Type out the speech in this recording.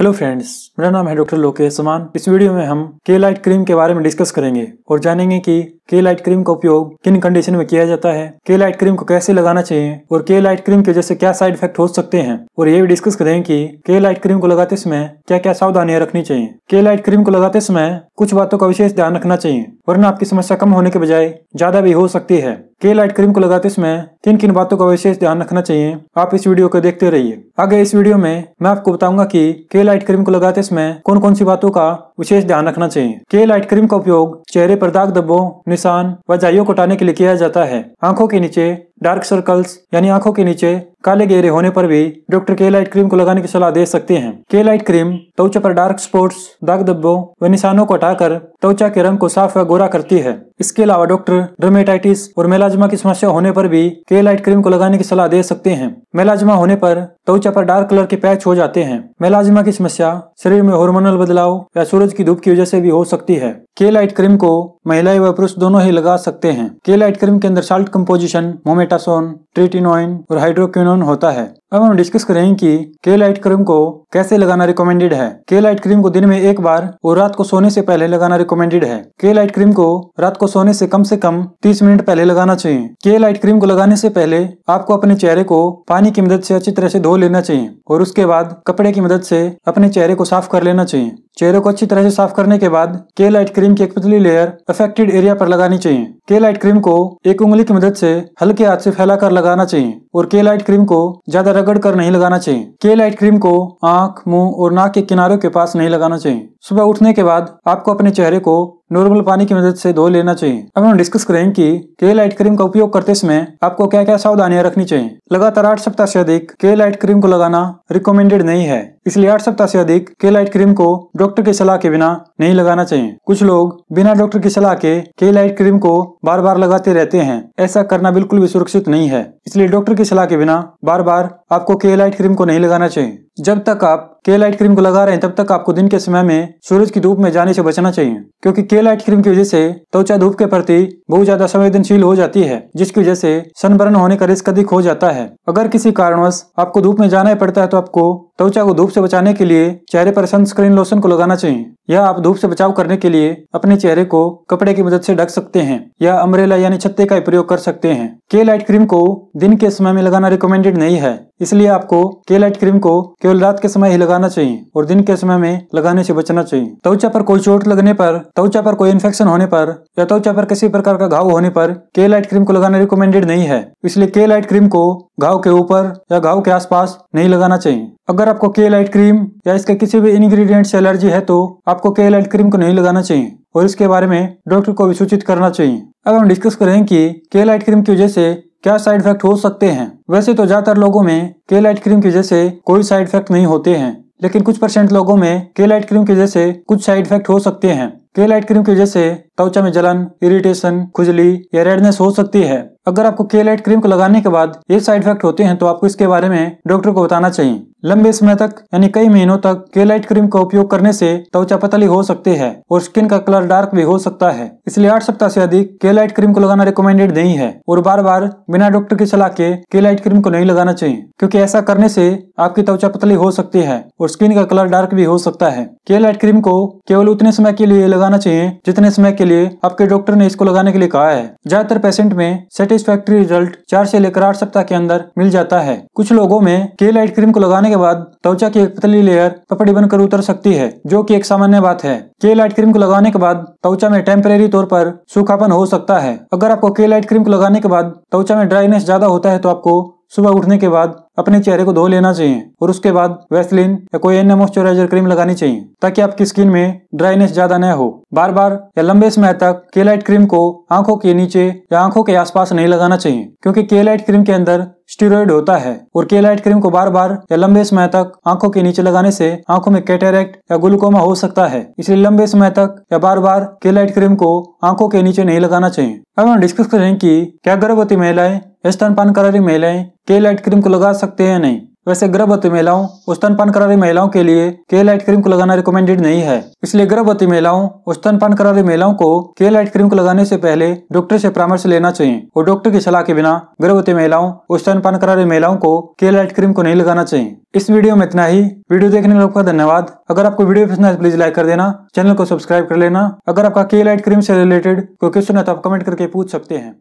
Hello friends मेरा नाम है डॉक्टर लोकेश समान इस वीडियो में हम के लाइट क्रीम के बारे में डिस्कस करेंगे और जानेंगे कि के लाइट क्रीम का उपयोग किन कंडीशन में किया जाता है के लाइट क्रीम को कैसे लगाना चाहिए और के लाइट क्रीम की वजह क्या साइड इफेक्ट हो सकते हैं और ये भी डिस्कस करें कि के लाइट क्रीम को लगाते समय क्या क्या सावधानियां रखनी चाहिए के लाइट क्रीम को लगाते समय कुछ बातों का विशेष ध्यान रखना चाहिए वरना आपकी समस्या कम होने के बजाय ज्यादा भी हो सकती है के लाइट क्रीम को लगाते समय किन किन बातों का विशेष ध्यान रखना चाहिए आप इस वीडियो को देखते रहिए आगे इस वीडियो में मैं आपको बताऊंगा कि के लाइट क्रीम को लगाते समय कौन कौन सी बातों का विशेष ध्यान रखना चाहिए के लाइट क्रीम का उपयोग चेहरे पर दाग दबो निशान व जाइयों को हटाने के लिए किया जाता है आंखों के नीचे डार्क सर्कल्स यानी आंखों के नीचे काले गेरे होने पर भी डॉक्टर के लाइट क्रीम को लगाने की सलाह दे सकते हैं के लाइट क्रीम त्वचा पर डार्क स्पॉट्स दाग धब्बों व निशानों को हटाकर त्वचा के रंग को साफ व गोरा करती है इसके अलावा डॉक्टर ड्रमेटाइटिस और मेलाजमा की समस्या होने पर भी के लाइट क्रीम को लगाने की सलाह दे सकते हैं मेलाजमा होने पर त्वचा पर डार्क कलर के पैच हो जाते हैं मेलाजमा की समस्या शरीर में हॉर्मोनल बदलाव या सूरज की धूप की वजह से भी हो सकती है के लाइट क्रीम को महिलाएं व पुरुष दोनों ही लगा सकते हैं के लाइट क्रीम के अंदर salt composition mometasone son. Tretinoin और हाइड्रोक्विनोन होता है अब हम डिस्कस करेंगे कि के लाइट क्रीम को कैसे लगाना रिकमेंडेड है के लाइट क्रीम को दिन में एक बार और रात को सोने से पहले लगाना रिकमेंडेड है के लाइट क्रीम को रात को सोने से कम से कम 30 मिनट पहले लगाना चाहिए के लाइट क्रीम को लगाने से पहले आपको अपने चेहरे को पानी की मदद से अच्छी तरह से धो लेना चाहिए और उसके बाद कपड़े की मदद से अपने चेहरे को साफ कर लेना चाहिए चेहरे को अच्छी तरह से साफ करने के बाद के लाइट क्रीम की एक पतली लेयर अफेक्टेड एरिया पर लगानी चाहिए के लाइट क्रीम को एक उंगली की मदद से हल्के हाथ से फैलाकर लगा लगाना चाहिए और के लाइट क्रीम को ज्यादा रगड़ कर नहीं लगाना चाहिए के लाइट क्रीम को आंख मुंह और नाक के किनारों के पास नहीं लगाना चाहिए सुबह उठने के बाद आपको अपने चेहरे को नॉर्मल पानी की मदद से धो लेना चाहिए अब हम डिस्कस करेंगे कि केल क्रीम का उपयोग करते समय आपको क्या क्या सावधानियां रखनी चाहिए लगातार आठ सप्ताह से अधिक केल क्रीम को लगाना रिकमेंडेड नहीं है इसलिए आठ सप्ताह से अधिक केल क्रीम को डॉक्टर की सलाह के बिना नहीं लगाना चाहिए कुछ लोग बिना डॉक्टर की सलाह के केल क्रीम को बार बार लगाते रहते हैं ऐसा करना बिल्कुल भी सुरक्षित नहीं है इसलिए डॉक्टर की सलाह के बिना बार बार आपको केल क्रीम को नहीं लगाना चाहिए जब तक आप के लाइट क्रीम को लगा रहे हैं तब तक आपको दिन के समय में सूरज की धूप में जाने से बचना चाहिए क्योंकि के लाइट क्रीम की वजह से त्वचा धूप के प्रति बहुत ज्यादा संवेदनशील हो जाती है जिसकी वजह से सनबर्न होने का रिस्क अधिक हो जाता है अगर किसी कारणवश आपको धूप में जाना ही पड़ता है तो आपको त्वचा को धूप से बचाने के लिए चेहरे पर सनस्क्रीन लोशन को लगाना चाहिए या आप धूप से बचाव करने के लिए अपने चेहरे को कपड़े की मदद से ढक सकते हैं या अम्ब्रेला यानी छत्ते का प्रयोग कर सकते हैं के लाइट क्रीम को दिन के समय में लगाना रिकमेंडेड नहीं है इसलिए आपको के लाइट क्रीम को केवल रात के समय ही लगाना चाहिए और दिन के समय में लगाने से बचना चाहिए त्वचा पर कोई चोट लगने पर त्वचा पर कोई इन्फेक्शन होने पर या त्वचा पर किसी प्रकार का घाव होने पर के लाइट क्रीम को लगाना रिकमेंडेड नहीं है इसलिए के लाइट क्रीम को घाव के ऊपर या घाव के आसपास नहीं लगाना चाहिए अगर आपको के लाइट क्रीम या इसके किसी भी इंग्रेडिएंट से एलर्जी है तो आपको के लाइट क्रीम को नहीं लगाना चाहिए और इसके बारे में डॉक्टर को भी सूचित करना चाहिए अब हम डिस्कस करें कि के लाइट क्रीम की वजह से क्या साइड इफेक्ट हो सकते हैं वैसे तो ज्यादातर लोगों में केलाइट क्रीम की वजह से कोई साइड इफेक्ट नहीं होते हैं लेकिन कुछ परसेंट लोगों में केलाइट क्रीम की वजह से कुछ साइड इफेक्ट हो सकते हैं केलाइट क्रीम की वजह से त्वचा में जलन इरिटेशन खुजली या रेडनेस हो सकती है अगर आपको केलाइट क्रीम को लगाने के बाद ये साइड इफेक्ट होते हैं तो आपको इसके बारे में डॉक्टर को बताना चाहिए लंबे समय तक यानी कई महीनों तक केलाइट क्रीम का उपयोग करने से त्वचा पतली हो सकती है और स्किन का कलर डार्क भी हो सकता है इसलिए आठ सप्ताह से अधिक केलाइट क्रीम को लगाना रिकमेंडेड नहीं है और बार बार बिना डॉक्टर की सलाह के केलाइट क्रीम को नहीं लगाना चाहिए क्योंकि ऐसा करने से आपकी त्वचा पतली हो सकती है और स्किन का कलर डार्क भी हो सकता है केलाइट क्रीम को केवल उतने समय के लिए लगाना चाहिए जितने समय के लिए आपके डॉक्टर ने इसको लगाने के लिए कहा है ज्यादातर पेशेंट में सेटिस्फैक्ट्री रिजल्ट चार से लेकर आठ सप्ताह के अंदर मिल जाता है कुछ लोगों में केलाइट क्रीम को लगाने लगाने के बाद त्वचा की एक पतली लेयर पपड़ी बनकर उतर सकती है जो कि एक सामान्य बात है के लाइट क्रीम को लगाने के बाद त्वचा में टेम्परेरी तौर पर सूखापन हो सकता है अगर आपको के लाइट क्रीम को लगाने के बाद त्वचा में ड्राइनेस ज्यादा होता है तो आपको सुबह उठने के बाद अपने चेहरे को धो लेना चाहिए और उसके बाद वैसलिन या कोई अन्य मॉइस्चराइजर क्रीम लगानी चाहिए ताकि आपकी स्किन में ड्राइनेस ज्यादा न हो बार बार या लंबे समय तक केलाइट क्रीम को आंखों के नीचे या आंखों के आसपास नहीं लगाना चाहिए क्योंकि केलाइट क्रीम के अंदर स्टीरोइड होता है और केलाइट क्रीम को बार बार या लंबे समय तक आंखों के नीचे लगाने से आंखों में कैटेरेक्ट या ग्लूकोमा हो सकता है इसलिए लंबे समय तक या बार बार केलाइट क्रीम को आंखों के नीचे नहीं लगाना चाहिए अब हम डिस्कस करें कि क्या गर्भवती महिलाएं स्तनपान कर रही महिलाएं केल लाइट क्रीम को लगा सकते हैं नहीं वैसे गर्भवती महिलाओं और स्तनपान करा रही महिलाओं के लिए केल लाइट क्रीम को लगाना रिकमेंडेड नहीं है इसलिए गर्भवती महिलाओं और स्तनपान करा रही महिलाओं को केल लाइट क्रीम को लगाने से पहले डॉक्टर से परामर्श लेना चाहिए और डॉक्टर की सलाह के बिना गर्भवती महिलाओं और स्तनपान करा रही महिलाओं को केल लाइट क्रीम को नहीं लगाना चाहिए इस वीडियो में इतना ही वीडियो देखने लोगों का धन्यवाद अगर आपको वीडियो पसंद है प्लीज लाइक कर देना चैनल को सब्सक्राइब कर लेना अगर आपका केल लाइट क्रीम से रिलेटेड कोई क्वेश्चन है तो आप कमेंट करके पूछ सकते हैं